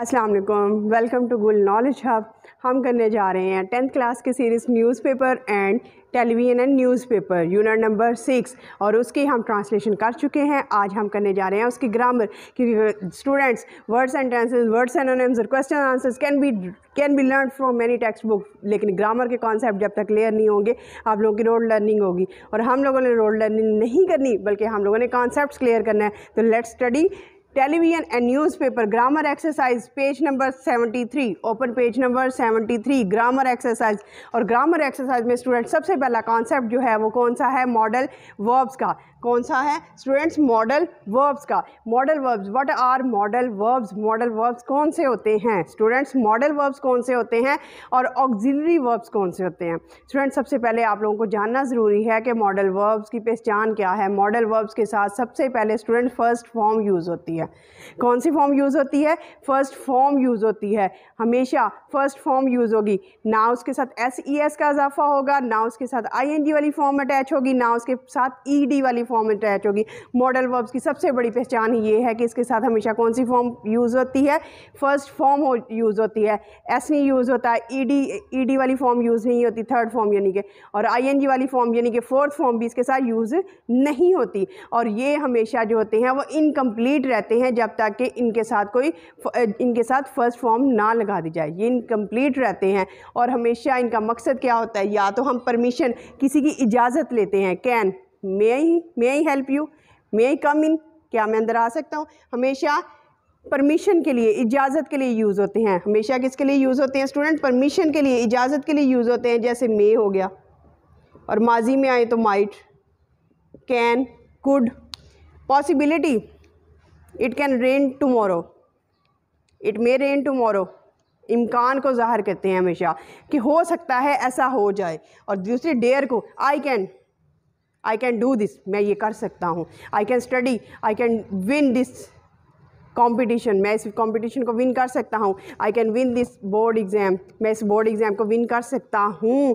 Aslam welcome to Gul knowledge hub हम करने जा रहे हैं टेंथ क्लास की series newspaper and television and newspaper unit number six और उसकी हम ट्रांसलेशन कर चुके हैं आज हम करने जा रहे हैं उसकी ग्रामर क्योंकि students words and tenses words and और question answers can be can be learn from many text book लेकिन ग्रामर के कॉन्सेप्ट जब तक क्लियर नहीं होंगे आप लोगों की रोड लर्निंग होगी और हम लोगों ने रोड लर्निंग नहीं करनी बल्कि हम लोगों ने कॉन्सेप्ट क्लियर करना है तो let's study television and newspaper grammar exercise page number 73 open page number 73 grammar exercise और ग्रामर एक्सरसाइज में स्टूडेंट सबसे पहला कॉन्सेप्ट जो है वो कौन सा है मॉडल वर्ब्स का कौन सा है स्टूडेंट्स मॉडल वर्ब्स का modal verbs what are modal verbs model verbs कौन से होते हैं स्टूडेंट्स मॉडल वर्ब्स कौन से होते हैं और ऑक्जिलरी वर्ब्स कौन से होते हैं स्टूडेंट्स सबसे पहले आप लोगों को जानना ज़रूरी है कि मॉडल वर्ब्स की पहचान क्या है मॉडल वर्ब्स के साथ सबसे पहले स्टूडेंट फर्स्ट फॉर्म यूज़ होती है होती है कौन सी फॉर्म यूज़ होती है फर्स्ट फॉर्म यूज़ होती है हमेशा फर्स्ट फॉर्म यूज़ होगी ना उसके साथ एस ई एस का इजाफा होगा ना उसके साथ आई एन डी वाली फॉर्म अटैच होगी ना उसके साथ ई e डी वाली फॉर्म अटैच होगी मॉडल वर्ब्स की सबसे बड़ी पहचान ये है कि इसके साथ हमेशा कौन सी फॉर्म यूज़ होती है फर्स्ट फॉर्म हो, यूज़ होती है एस नहीं यूज़ होता है ई डी ई डी वाली फॉर्म यूज़ नहीं होती थर्ड फॉर्म यानी कि और आई एन वाली फॉर्म यानी कि फोर्थ फॉर्म भी इसके साथ यूज़ नहीं होती और ये हमेशा जो होते हैं वो इनकम्प्लीट रहते रहते हैं जब तक कि इनके साथ कोई इनके साथ फ़र्स्ट फॉर्म ना लगा दी जाए ये इनकम्प्लीट रहते हैं और हमेशा इनका मकसद क्या होता है या तो हम परमिशन किसी की इजाज़त लेते हैं can may I may I help you may I come in क्या मैं अंदर आ सकता हूँ हमेशा परमिशन के लिए इजाज़त के लिए यूज़ होते हैं हमेशा किसके लिए यूज़ होते हैं स्टूडेंट परमिशन के लिए इजाज़त के लिए यूज़ होते हैं जैसे मे हो गया और माजी में आए तो might can could possibility it can rain tomorrow it may rain tomorrow इम्कान को ज़ाहिर करते हैं हमेशा कि हो सकता है ऐसा हो जाए और दूसरी डेयर को I can I can do this मैं ये कर सकता हूँ I can study I can win this competition मैं इस कॉम्पिटिशन को विन कर सकता हूँ I can win this board exam मैं इस बोर्ड एग्ज़ाम को विन कर सकता हूँ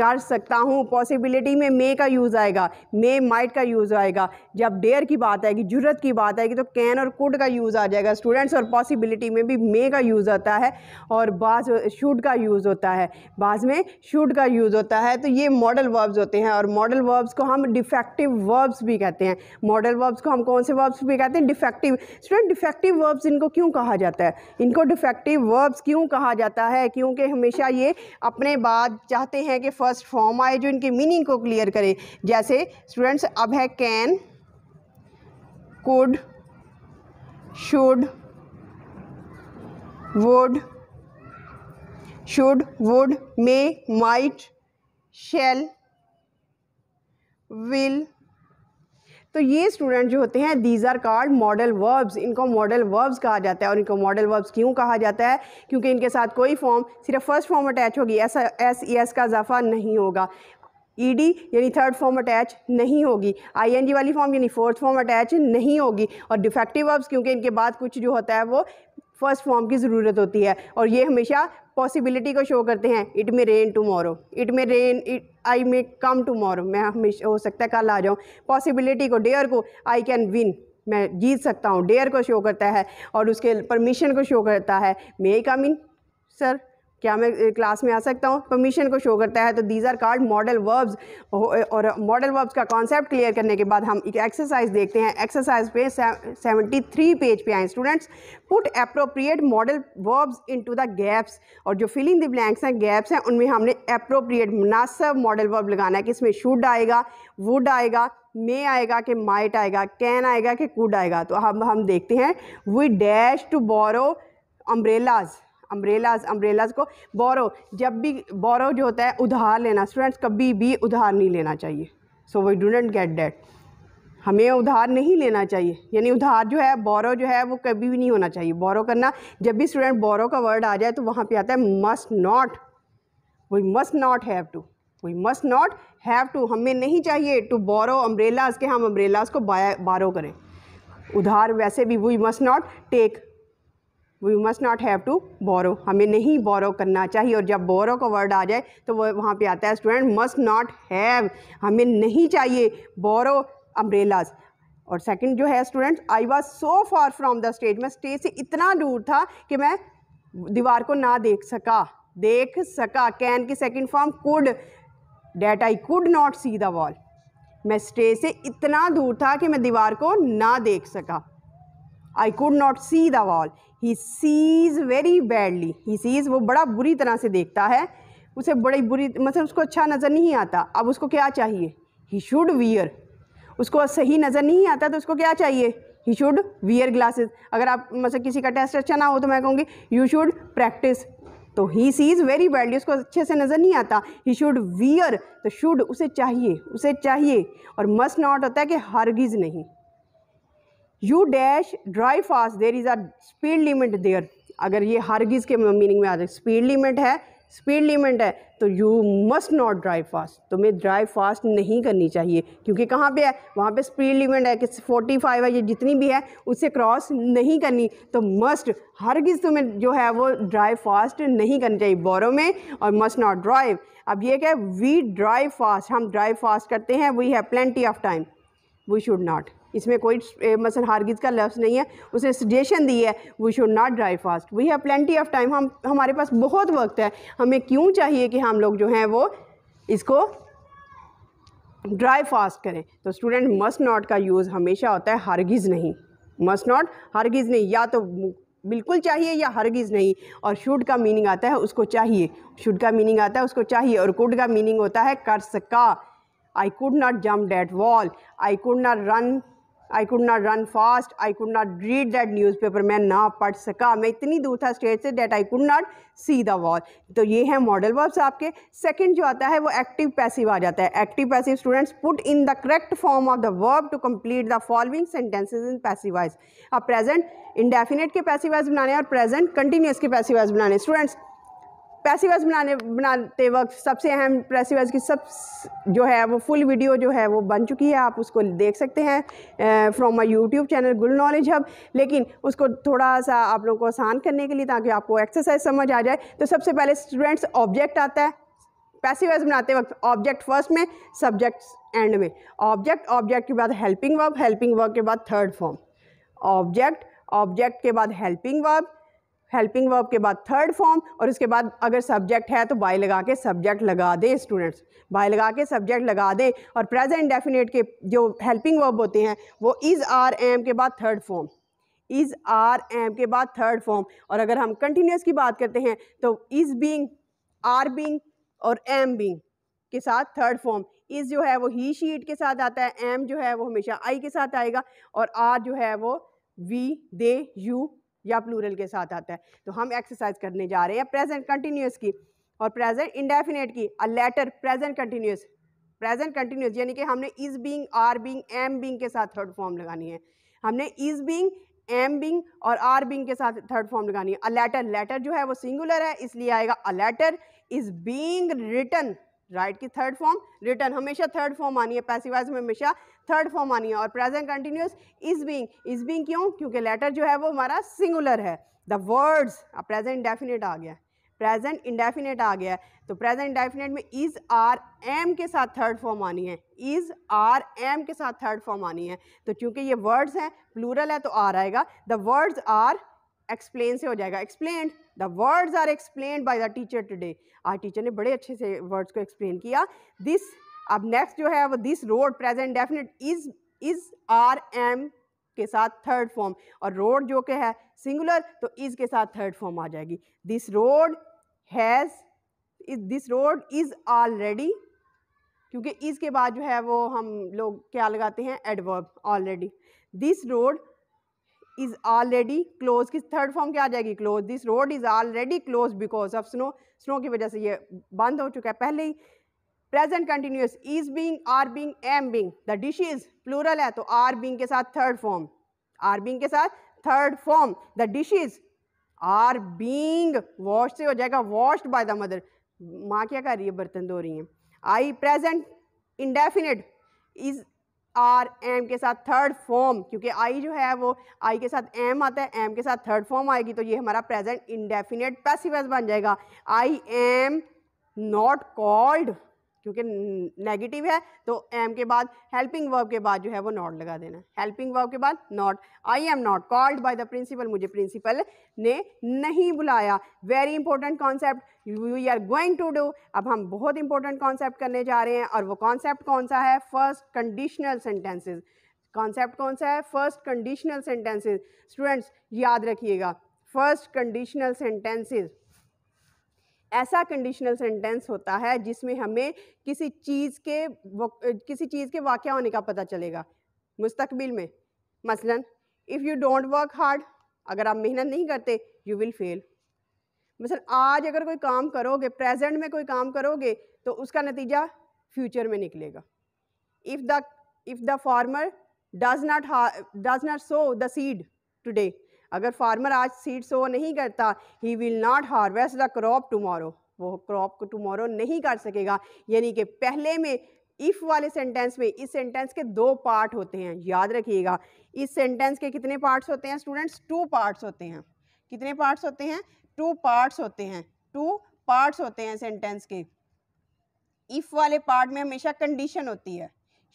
कर सकता हूँ पॉसिबिलिटी में मे का यूज़ आएगा मे माइट का यूज़ आएगा जब डेयर की बात आएगी जरूरत की बात आएगी तो कैन और कुड का यूज़ आ जाएगा स्टूडेंट्स और पॉसिबिलिटी में भी मे का यूज़ होता है और बाज शूड का यूज़ होता है बाज में शूड का यूज़ होता है तो ये मॉडल वर्ब्स होते हैं और मॉडल वर्ब्स को हम डिफेक्टिव वर्ब्स भी कहते हैं मॉडल वर्ब्स को हम कौन से वर्ब्स भी कहते हैं डिफेक्टिव स्टूडेंट डिफेक्टिव वर्ब्स इनको क्यों कहा जाता है इनको डिफेक्टिव वर्ब्स क्यों कहा जाता है क्योंकि हमेशा ये अपने बाद चाहते हैं कि फर्स्ट फॉर्म आए जो इनके मीनिंग को क्लियर करें जैसे स्टूडेंट्स अब है can could should would should would may might shall will तो ये स्टूडेंट जो होते हैं these are called modal verbs इनको मॉडल वर्ब्स कहा जाता है और इनको मॉडल वर्ब्स क्यों कहा जाता है क्योंकि इनके साथ कोई फॉर्म सिर्फ फर्स्ट फॉर्म अटैच होगी ऐसा एस ई एस का इजाफा नहीं होगा ई e डी यानी थर्ड फॉर्म अटैच नहीं होगी आई एन जी वाली फॉर्म यानी फोर्थ फॉर्म अटैच नहीं होगी और डिफेक्टिव वर्ब्स क्योंकि इनके बाद कुछ जो होता है वो फर्स्ट फॉर्म की ज़रूरत होती है और ये हमेशा पॉसिबिलिटी को शो करते हैं it may rain morrow it may rain it I may come morrow मैं हमेशा हो सकता है कल आ जाऊँ पॉसिबिलिटी को डेयर को आई कैन विन मैं जीत सकता हूँ डेयर को शो करता है और उसके परमिशन को शो करता है मे आई कम इन सर क्या मैं क्लास में आ सकता हूँ परमिशन को शो करता है तो these are called modal verbs और मॉडल वर्ब्स का कॉन्सेप्ट क्लियर करने के बाद हम एक एक्सरसाइज देखते हैं एक्सरसाइज पे सेवेंटी थ्री पेज पे आए students put appropriate modal verbs into the gaps और जो फिलिंग द ब्लैंक्स हैं गैप्स हैं उनमें हमने अप्रोप्रिएट मुनासब मॉडल वर्ब लगाना है कि इसमें शुड आएगा वुड आएगा मे आएगा कि माइट आएगा कैन आएगा कि कुड आएगा तो हम हम देखते हैं we dash to borrow umbrellas umbrellas umbrellas को बोरो जब भी बोरो जो होता है उधार लेना स्टूडेंट्स कभी भी उधार नहीं लेना चाहिए so we do not get debt हमें उधार नहीं लेना चाहिए यानी उधार जो है बोरो जो है वो कभी भी नहीं होना चाहिए बोरो करना जब भी स्टूडेंट बोरो का वर्ड आ जाए तो वहाँ पे आता है must not we must not have to we must not have to हमें नहीं चाहिए टू बोरो अम्ब्रेलाज के हम अम्ब्रेलाज को बारो करें उधार वैसे भी we must not take we must not have to borrow हमें नहीं बोरो करना चाहिए और जब बोरो का वर्ड आ जाए तो वह वहाँ पर आता है स्टूडेंट मस्ट नॉट हैव हमें नहीं चाहिए बोरो अम्ब्रेलाज और सेकेंड जो है student I was so far from the stage मैं स्टेज से इतना दूर था कि मैं दीवार को ना देख सका देख सका कैन की second form could that I could not see the wall मैं स्टेज से इतना दूर था कि मैं दीवार को ना देख सका I could not see the wall. He sees very badly he sees वो बड़ा बुरी तरह से देखता है उसे बड़ी बुरी मतलब उसको अच्छा नज़र नहीं आता अब उसको क्या चाहिए ही शुड वियर उसको सही नज़र नहीं आता तो उसको क्या चाहिए ही शुड वियर glasses. अगर आप मतलब किसी का टेस्ट अच्छा ना हो तो मैं कहूँगी यू शुड प्रैक्टिस तो ही सीज़ वेरी बैडली उसको अच्छे से नज़र नहीं आता ही शुड वियर तो शुड उसे चाहिए उसे चाहिए और मस्ट नॉट होता है कि हरगिज़ नहीं you dash drive fast there is a speed limit there अगर ये हरगिज़ के मीनिंग में आ जाए स्पीड लिमिट है स्पीड लिमिट है तो you must not drive fast तुम्हें ड्राइव फास्ट नहीं करनी चाहिए क्योंकि कहाँ पे है वहाँ पे स्पीड लिमिट है कि 45 है ये जितनी भी है उसे क्रॉस नहीं करनी तो मस्ट हरगिज़ तुम्हें जो है वो ड्राइव फास्ट नहीं करनी चाहिए बोरो में और मस्ट नॉट ड्राइव अब ये क्या है वी ड्राइव फास्ट हम ड्राइव फास्ट करते हैं we have plenty of time we should not इसमें कोई मसल हारगिज का लफ्ज़ नहीं है उसे सजेशन दी है we should not drive fast we have plenty of time हम हमारे पास बहुत वक्त है हमें क्यों चाहिए कि हम लोग जो हैं वो इसको ड्राई फास्ट करें तो स्टूडेंट मस्ट नॉट का यूज़ हमेशा होता है हरगिज़ नहीं मस्ट नॉट हरगिज़ नहीं या तो बिल्कुल चाहिए या हरगिज़ नहीं और शुड का मीनिंग आता है उसको चाहिए शुड का मीनिंग आता है उसको चाहिए और कुड का मीनिंग होता है कर सका I could not jump that wall I could not run I could not run fast I could not read that newspaper मैं ना पढ़ सका मैं इतनी दूर था स्टेट से that I could not see the wall तो ये है मॉडल वर्ब्स आपके सेकंड जो आता है वो एक्टिव पैसिव आ जाता है active passive students put in the correct form of the verb to complete the following sentences in passive voice अब प्रेजेंट इंडेफिनेट के पैसिव वाइज बनाने और प्रेजेंट कंटिन्यूस के पैसिव वाइज बनाने स्टूडेंट्स पैसिवज बनाने बनाते वक्त सबसे अहम पैसिवज की सब जो है वो फुल वीडियो जो है वो बन चुकी है आप उसको देख सकते हैं from my YouTube channel Gul knowledge hub लेकिन उसको थोड़ा सा आप लोगों को आसान करने के लिए ताकि आपको एक्सरसाइज समझ आ जाए तो सबसे पहले स्टूडेंट्स ऑब्जेक्ट आता है पैसिवाइज बनाते वक्त ऑब्जेक्ट फर्स्ट में सब्जेक्ट एंड में ऑब्जेक्ट ऑब्जेक्ट के बाद हेल्पिंग वर्ब हेल्पिंग वर्ब के बाद थर्ड फॉर्म ऑब्जेक्ट ऑब्जेक्ट के बाद हेल्पिंग वर्ब हेल्पिंग वर्ब के बाद थर्ड फॉर्म और उसके बाद अगर सब्जेक्ट है तो बाय लगा के सब्जेक्ट लगा दे स्टूडेंट्स बाय लगा के सब्जेक्ट लगा दे और प्रेजेंट डेफिनेट के जो हेल्पिंग वर्ब होते हैं वो इज़ आर एम के बाद third form is are am के बाद थर्ड फॉर्म और अगर हम कंटिन्यूस की बात करते हैं तो इज़ बींग आर बींग और एम बींग के साथ थर्ड फॉर्म इज़ जो है वो ही शीट के साथ आता है एम जो है वो हमेशा आई के साथ आएगा और आर जो है वो वी दे यू या प्लूरल के साथ आता है तो हम एक्सरसाइज करने जा रहे हैं प्रेजेंट कंटिन्यूस की और प्रेजेंट इंडेफिनेट की a letter present continuous present continuous यानी कि हमने is being are being am being के साथ थर्ड फॉर्म लगानी है हमने इज बींग एम बिंग और आर बिंग के साथ थर्ड फॉर्म लगानी है अ लेटर लेटर जो है वो सिंगुलर है इसलिए आएगा a letter is being written write की थर्ड फॉर्म रिटर्न हमेशा थर्ड फॉर्म आनी है पैसिवाइज में हमेशा थर्ड फॉर्म आनी है और present continuous is being is being क्यों क्योंकि लेटर जो है वो हमारा सिंगुलर है द वर्ड्स अब प्रेजेंट इंडेफिनेट आ गया प्रेजेंट इंडेफिनेट आ गया तो प्रेजेंट इंडेफिनेट में इज़ आर एम के साथ थर्ड फॉर्म आनी है इज़ आर एम के साथ थर्ड फॉर्म आनी है तो चूंकि ये वर्ड्स हैं प्लूरल है तो आर आएगा द वर्ड्स आर एक्सप्लेन से हो जाएगा explain the words are explain by the teacher today आज टीचर ने बड़े अच्छे से वर्ड्स को एक्सप्लेन किया दिस अब नेक्स्ट जो है वो this road present definite is is are am के साथ थर्ड फॉर्म और रोड जो के है सिंगुलर तो इज के साथ थर्ड फॉर्म आ जाएगी this road has this road is already क्योंकि इसके बाद जो है वो हम लोग क्या लगाते हैं adverb already this road is already close किस थर्ड फॉर्म क्या आ जाएगी close this road is already close because of snow snow की वजह से ये बंद हो चुका है पहले ही present continuous is being are being am being the dish is plural है तो आर बिंग के साथ थर्ड फॉर्म आर बिंग के साथ third form the dishes are being wash से हो जाएगा वॉश्ड बाय द मदर माँ क्या कर रही है बर्तन धो रही हैं आई present indefinite is are am के साथ थर्ड फॉर्म क्योंकि आई जो है वो आई के साथ एम आता है एम के साथ थर्ड फॉर्म आएगी तो ये हमारा प्रेजेंट इंडेफिनेट पैसिवस बन जाएगा आई एम नॉट कॉल्ड क्योंकि नेगेटिव है तो एम के बाद हेल्पिंग वर्ब के बाद जो है वो नॉट लगा देना हेल्पिंग वर्ब के बाद not I am not called by the principal मुझे प्रिंसिपल ने नहीं बुलाया very important concept we are going to do अब हम बहुत इंपॉर्टेंट कॉन्सेप्ट करने जा रहे हैं और वो कॉन्सेप्ट कौन सा है फर्स्ट कंडीशनल सेंटेंसेज कॉन्सेप्ट कौन सा है फर्स्ट कंडीशनल सेंटेंसेज स्टूडेंट्स याद रखिएगा फर्स्ट कंडीशनल सेंटेंसेज ऐसा कंडीशनल सेंटेंस होता है जिसमें हमें किसी चीज़ के किसी चीज़ के वाक़ होने का पता चलेगा मुस्तकबिल में मसलन if you don't work hard अगर आप मेहनत नहीं करते यू विल फेल मसल आज अगर कोई काम करोगे प्रेजेंट में कोई काम करोगे तो उसका नतीजा फ्यूचर में निकलेगा if the if the farmer does not does not sow the seed today अगर फार्मर आज सीड सो नहीं करता he will not harvest the crop tomorrow वो क्रॉप को टमोरो नहीं कर सकेगा यानी कि पहले में इफ़ वाले सेंटेंस में इस सेंटेंस के दो पार्ट होते हैं याद रखिएगा इस सेंटेंस के कितने पार्ट्स होते हैं स्टूडेंट्स टू पार्ट्स होते हैं कितने पार्ट्स होते हैं टू पार्ट्स होते हैं टू पार्ट्स होते हैं सेंटेंस के इफ़ वाले पार्ट में हमेशा कंडीशन होती है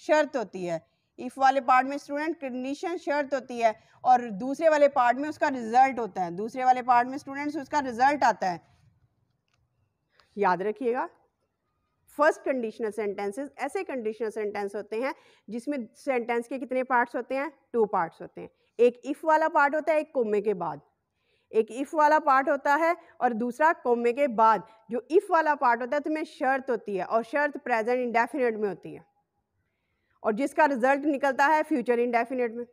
शर्त होती है इफ़ वाले पार्ट में स्टूडेंट कंडीशन शर्त होती है और दूसरे वाले पार्ट में उसका रिजल्ट होता है दूसरे वाले पार्ट में स्टूडेंट उसका रिजल्ट आता है याद रखिएगा फर्स्ट कंडीशनल सेंटेंसेस ऐसे कंडीशनल सेंटेंस होते हैं जिसमें सेंटेंस के कितने पार्ट्स होते हैं टू पार्ट्स होते हैं एक इफ़ वाला पार्ट होता है एक कोमे के बाद एक इफ़ वाला पार्ट होता है और दूसरा कोमे के बाद जो इफ़ वाला पार्ट होता है तो में शर्त होती है और शर्त प्रेजेंट इंडेफिनेट में होती है और जिसका रिजल्ट निकलता है फ्यूचर इंडेफिनेट में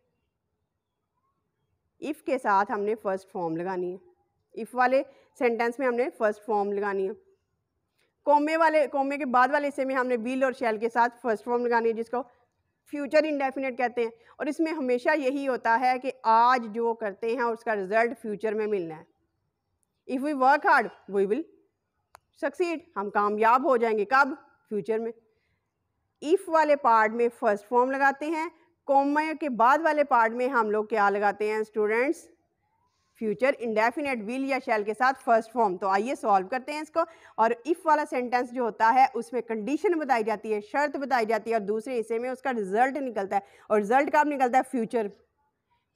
इफ़ के साथ हमने फ़र्स्ट फॉर्म लगानी है इफ़ वाले सेंटेंस में हमने फ़र्स्ट फॉर्म लगानी है कोमे वाले कोमे के बाद वाले हिस्से में हमने बिल और शैल के साथ फर्स्ट फॉर्म लगानी है जिसको फ्यूचर इंडेफिनेट कहते हैं और इसमें हमेशा यही होता है कि आज जो करते हैं उसका रिजल्ट फ्यूचर में मिलना है if we work hard we will succeed हम कामयाब हो जाएंगे कब फ्यूचर में इफ़ वाले पार्ट में फर्स्ट फॉर्म लगाते हैं कॉमा के बाद वाले पार्ट में हम लोग क्या लगाते हैं स्टूडेंट्स फ्यूचर इंडेफिनेट विल या शैल के साथ फर्स्ट फॉर्म तो आइए सॉल्व करते हैं इसको और इफ़ वाला सेंटेंस जो होता है उसमें कंडीशन बताई जाती है शर्त बताई जाती है और दूसरे हिस्से में उसका रिजल्ट निकलता है और रिजल्ट कब निकलता है फ्यूचर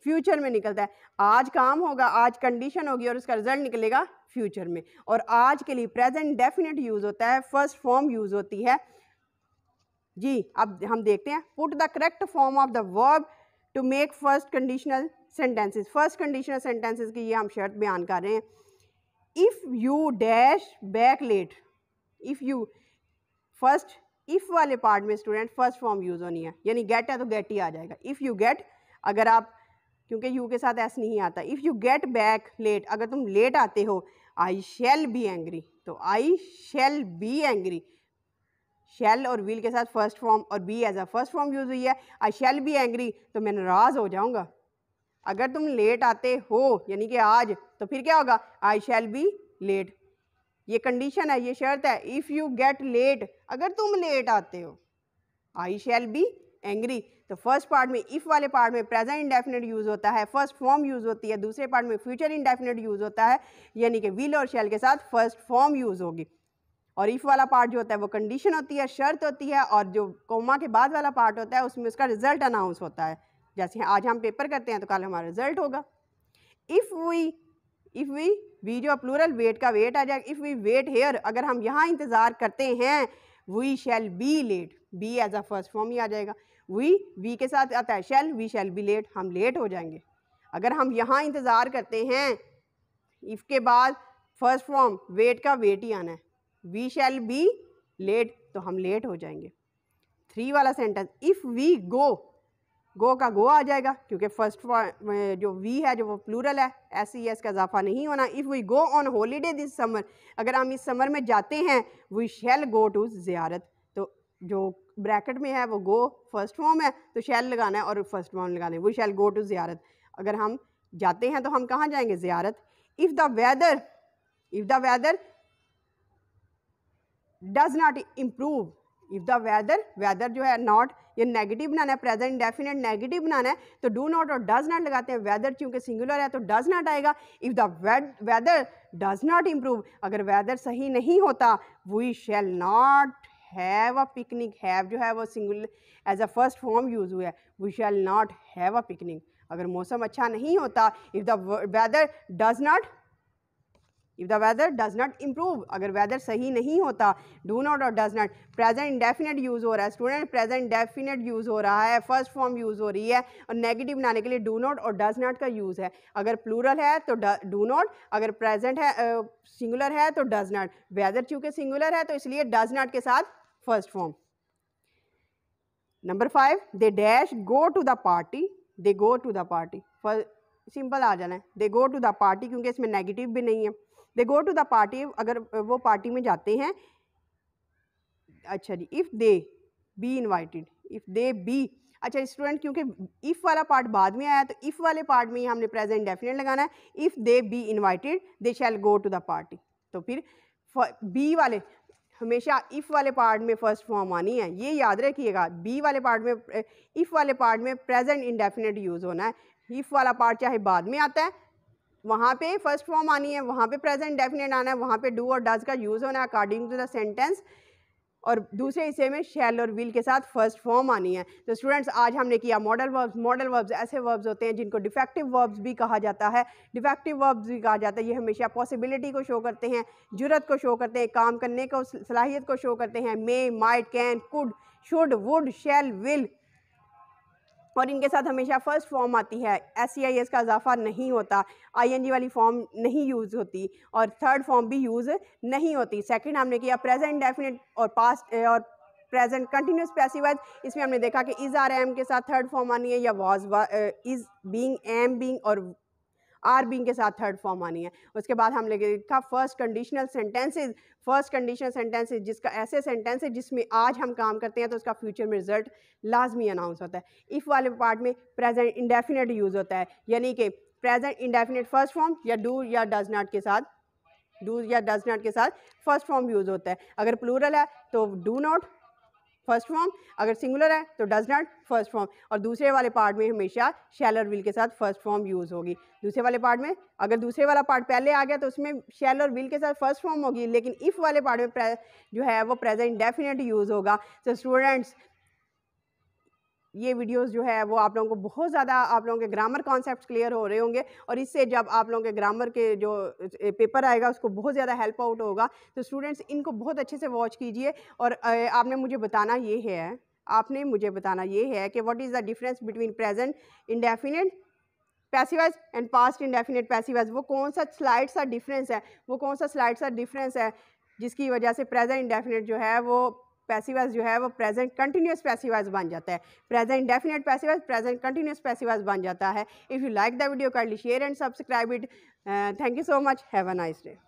फ्यूचर में निकलता है आज काम होगा आज कंडीशन होगी और उसका रिजल्ट निकलेगा फ्यूचर में और आज के लिए प्रेजेंट डेफिनेट यूज़ होता है फर्स्ट फॉर्म यूज़ होती है जी अब हम देखते हैं put the correct form of the verb to make first conditional sentences first conditional sentences की ये हम शर्त बयान कर रहे हैं if you dash back late if you first if वाले पार्ट में स्टूडेंट फर्स्ट फॉर्म यूज़ होनी है यानी गेट है तो गेट ही आ जाएगा इफ़ यू गेट अगर आप क्योंकि यू के साथ ऐसा नहीं आता if you get back late अगर तुम लेट आते हो आई शेल बी एंग्री तो I shall be angry shall और व्हील के साथ फर्स्ट फॉर्म और be as a first form use हुई है आई शेल बी एंग्री तो मैं नाराज़ हो जाऊँगा अगर तुम लेट आते हो यानी कि आज तो फिर क्या होगा आई शेल बी लेट ये कंडीशन है ये शर्त है इफ़ यू गेट लेट अगर तुम लेट आते हो आई शेल बी एंग्री तो फर्स्ट पार्ट में इफ़ वाले पार्ट में प्रेजेंट इंडेफिनेट यूज़ होता है फर्स्ट फॉर्म यूज़ होती है दूसरे पार्ट में फ्यूचर इंडेफिनेट यूज़ होता है यानी कि विल और शेल के साथ फर्स्ट फॉर्म यूज़ होगी और इफ़ वाला पार्ट जो होता है वो कंडीशन होती है शर्त होती है और जो कोमा के बाद वाला पार्ट होता है उसमें उसका रिजल्ट अनाउंस होता है जैसे आज हम पेपर करते हैं तो कल हमारा रिजल्ट होगा if we if we we जो प्लूरल वेट का वेट आ जाएगा इफ़ वी वेट हेयर अगर हम यहाँ इंतज़ार करते हैं we shall be late be as a first form ही आ जाएगा वी वी के साथ आता है shall we shall be late हम लेट हो जाएंगे अगर हम यहाँ इंतज़ार करते हैं इफ़ के बाद फर्स्ट फॉर्म वेट का वेट ही आना है वी शैल बी लेट तो हम लेट हो जाएंगे थ्री वाला sentence if we go go का गो आ जाएगा क्योंकि फर्स्ट जो वी है जो वो प्लूरल है ई ही इसका इजाफा नहीं होना if we go on holiday this summer अगर हम इस समर में जाते हैं वी शैल गो टू ज़ियारत तो जो ब्रैकेट में है वो गो फर्स्ट फॉर्म है तो शैल लगाना है और फर्स्ट फॉर्म लगाना है वी शैल गो टू ज़ियारत अगर हम जाते हैं तो हम कहाँ जाएंगे ज़ियारत if the weather if the weather does not improve if the weather weather जो है नॉट ये नेगेटिव बनाना है प्रेजेंट डेफिनेट नेगेटिव बनाना है तो डू नॉट और डज नॉट लगाते हैं वैदर चूंकि सिंगुलर है तो डज नॉट आएगा if the weather does not improve अगर वैदर सही नहीं होता we shall not have a picnic have जो है वो singular as a first form use हुआ है we shall not have a picnic अगर मौसम अच्छा नहीं होता if the weather does not if the weather does not improve अगर वैदर सही नहीं होता डू नॉट और does not present indefinite use हो रहा है स्टूडेंट प्रेजेंट डेफिनेट यूज़ हो रहा है फर्स्ट फॉर्म यूज़ हो रही है और नेगेटिव बनाने के लिए डू नॉट और डज नॉट का यूज़ है अगर प्लूरल है तो डू नॉट अगर प्रेजेंट है सिंगुलर uh, है तो डज नॉट वैदर चूँकि सिंगुलर है तो इसलिए डज नॉट के साथ first form number five they dash go to the party they go to the party simple आ जाना है they go to the party क्योंकि इसमें नेगेटिव भी नहीं है they go to the party अगर वो पार्टी में जाते हैं अच्छा जी if they be invited if they be अच्छा स्टूडेंट क्योंकि इफ़ वाला पार्ट बाद में आया तो इफ़ वाले पार्ट में ही हमने प्रेजेंट डेफिनेट लगाना है if they be invited they shall go to the party तो फिर बी वाले हमेशा इफ़ वाले पार्ट में फर्स्ट फॉर्म आनी है ये याद रखिएगा बी वाले पार्ट में इफ़ वाले पार्ट में प्रेजेंट इंडेफिनेट यूज़ होना है इफ़ वाला पार्ट चाहे बाद में आता है वहाँ पे फर्स्ट फॉर्म आनी है वहाँ पे प्रेजेंट डेफिनेट आना है वहाँ पे डू और डज का यूज़ होना है अकॉर्डिंग टू द सेंटेंस और दूसरे हिस्से में शेल और विल के साथ फर्स्ट फॉर्म आनी है तो स्टूडेंट्स आज हमने किया मॉडल वर्ब्स मॉडल वर्ब्स ऐसे वर्ब्स होते हैं जिनको डिफेक्टिव वर्ब्स भी कहा जाता है डिफेक्टिव वर्ब्स भी कहा जाता है ये हमेशा पॉसिबिलिटी को शो करते हैं जुरत को शो करते हैं काम करने को सलाहियत को शो करते हैं may might can could should would shall will और इनके साथ हमेशा फर्स्ट फॉर्म आती है एस सी आई एस का इजाफा नहीं होता आई एन जी वाली फॉर्म नहीं यूज़ होती और थर्ड फॉर्म भी यूज़ नहीं होती सेकेंड हमने किया प्रेजेंट डेफिनेट और पास्ट और प्रेजेंट कंटिन्यूस पैसिवाइज इसमें हमने देखा कि इज़ आर एम के साथ थर्ड फॉर्म आनी है या was is being am being और आर बींग के साथ थर्ड फॉर्म आनी है उसके बाद हम लेके लिखा first conditional sentences first conditional sentences जिसका ऐसे सेंटेंस है जिसमें आज हम काम करते हैं तो उसका फ्यूचर में रिजल्ट लाजमी अनाउंस होता है इफ़ वाले पार्ट में प्रेजेंट इंडेफिनेट यूज़ होता है यानी कि प्रेजेंट इंडेफिनेट फर्स्ट फॉर्म या डू या डज नॉट के साथ डू या डज नॉट के साथ फर्स्ट फॉर्म यूज़ होता है अगर प्लूरल है तो डू नॉट फर्स्ट फॉर्म अगर सिंगुलर है तो डज नॉट फर्स्ट फॉर्म और दूसरे वाले पार्ट में हमेशा और विल के साथ फर्स्ट फॉर्म यूज़ होगी दूसरे वाले पार्ट में अगर दूसरे वाला पार्ट पहले आ गया तो उसमें शैल और विल के साथ फर्स्ट फॉर्म होगी लेकिन इफ़ वाले पार्ट में जो है वो प्रेजेंट डेफिनेट यूज़ होगा तो स्टूडेंट्स ये वीडियोस जो है वो आप लोगों को बहुत ज़्यादा आप लोगों के ग्रामर कॉन्सेप्ट क्लियर हो रहे होंगे और इससे जब आप लोगों के ग्रामर के जो पेपर आएगा उसको बहुत ज़्यादा हेल्प आउट होगा तो स्टूडेंट्स इनको बहुत अच्छे से वॉच कीजिए और आपने मुझे बताना ये है आपने मुझे बताना ये है कि what is the difference between present indefinite passive voice and past indefinite passive voice वो कौन सा स्लाइड सा डिफरेंस है वो कौन सा स्लाइड सा डिफरेंस है जिसकी वजह से प्रेजेंट इंडेफिनेट जो है वो पैसिवाइज जो है वो प्रेजेंट कंटिन्यूस पैसिवाइज बन जाता है present definite passive voice present continuous passive voice बन जाता है if you like the video कर ली share and subscribe it thank you so much have a nice day